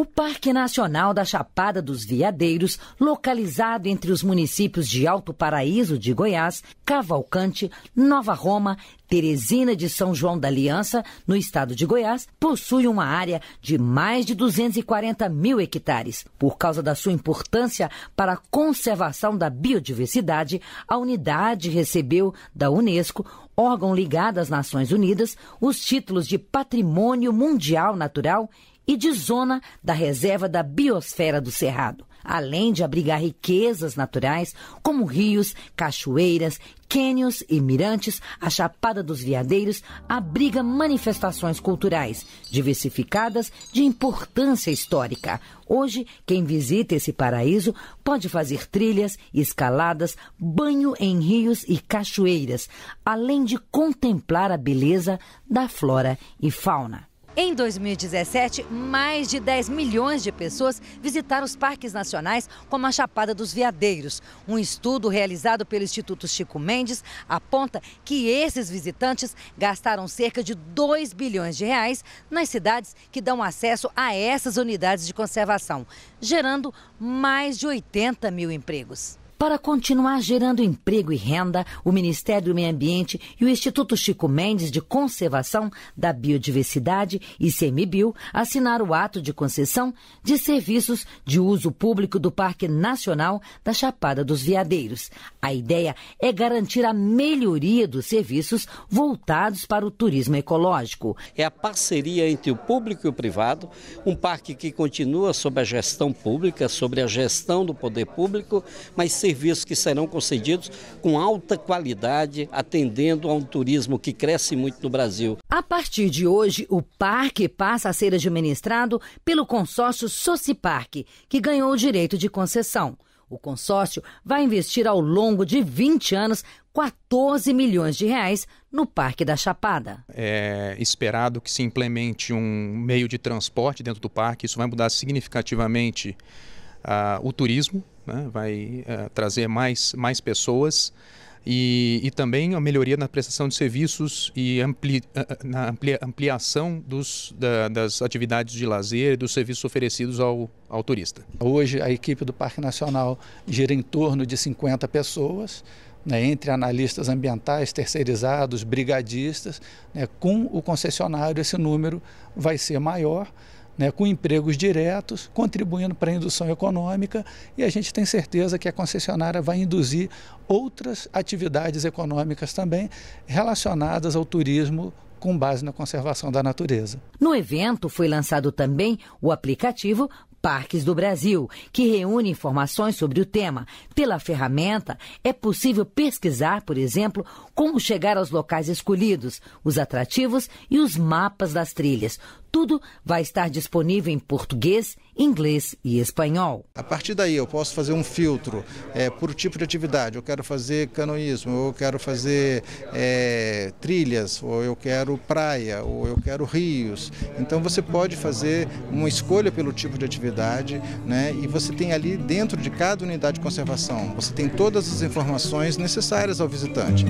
O Parque Nacional da Chapada dos Veadeiros, localizado entre os municípios de Alto Paraíso de Goiás, Cavalcante, Nova Roma, Teresina de São João da Aliança, no estado de Goiás, possui uma área de mais de 240 mil hectares. Por causa da sua importância para a conservação da biodiversidade, a unidade recebeu da Unesco órgão ligado às Nações Unidas, os títulos de Patrimônio Mundial Natural e de zona da reserva da biosfera do Cerrado, além de abrigar riquezas naturais como rios, cachoeiras, cânions e mirantes, a Chapada dos Veadeiros abriga manifestações culturais diversificadas de importância histórica. Hoje, quem visita esse paraíso pode fazer trilhas, escaladas, banho em rios e cachoeiras, além de contemplar a beleza da flora e fauna. Em 2017, mais de 10 milhões de pessoas visitaram os parques nacionais como a Chapada dos Veadeiros. Um estudo realizado pelo Instituto Chico Mendes aponta que esses visitantes gastaram cerca de 2 bilhões de reais nas cidades que dão acesso a essas unidades de conservação, gerando mais de 80 mil empregos. Para continuar gerando emprego e renda, o Ministério do Meio Ambiente e o Instituto Chico Mendes de Conservação da Biodiversidade, ICMBio, assinaram o ato de concessão de serviços de uso público do Parque Nacional da Chapada dos Veadeiros. A ideia é garantir a melhoria dos serviços voltados para o turismo ecológico. É a parceria entre o público e o privado, um parque que continua sob a gestão pública, sobre a gestão do poder público, mas sem serviços que serão concedidos com alta qualidade, atendendo a um turismo que cresce muito no Brasil. A partir de hoje, o parque passa a ser administrado pelo consórcio Sociparque, que ganhou o direito de concessão. O consórcio vai investir ao longo de 20 anos 14 milhões de reais no Parque da Chapada. É esperado que se implemente um meio de transporte dentro do parque, isso vai mudar significativamente o turismo, né? vai é, trazer mais, mais pessoas. E, e, também a melhoria na prestação de serviços e ampli, na amplia, ampliação dos, da, das atividades de lazer e dos serviços oferecidos ao, ao turista. Hoje, a equipe do Parque Nacional gira em torno de 50 pessoas. Né, entre analistas ambientais, terceirizados, brigadistas, né, com o concessionário esse número vai ser maior né, com empregos diretos, contribuindo para a indução econômica e a gente tem certeza que a concessionária vai induzir outras atividades econômicas também relacionadas ao turismo com base na conservação da natureza. No evento foi lançado também o aplicativo Parques do Brasil, que reúne informações sobre o tema. Pela ferramenta, é possível pesquisar, por exemplo, como chegar aos locais escolhidos, os atrativos e os mapas das trilhas tudo vai estar disponível em português, inglês e espanhol. A partir daí eu posso fazer um filtro é, por tipo de atividade. Eu quero fazer canoísmo, ou eu quero fazer é, trilhas, ou eu quero praia, ou eu quero rios. Então você pode fazer uma escolha pelo tipo de atividade né, e você tem ali dentro de cada unidade de conservação, você tem todas as informações necessárias ao visitante.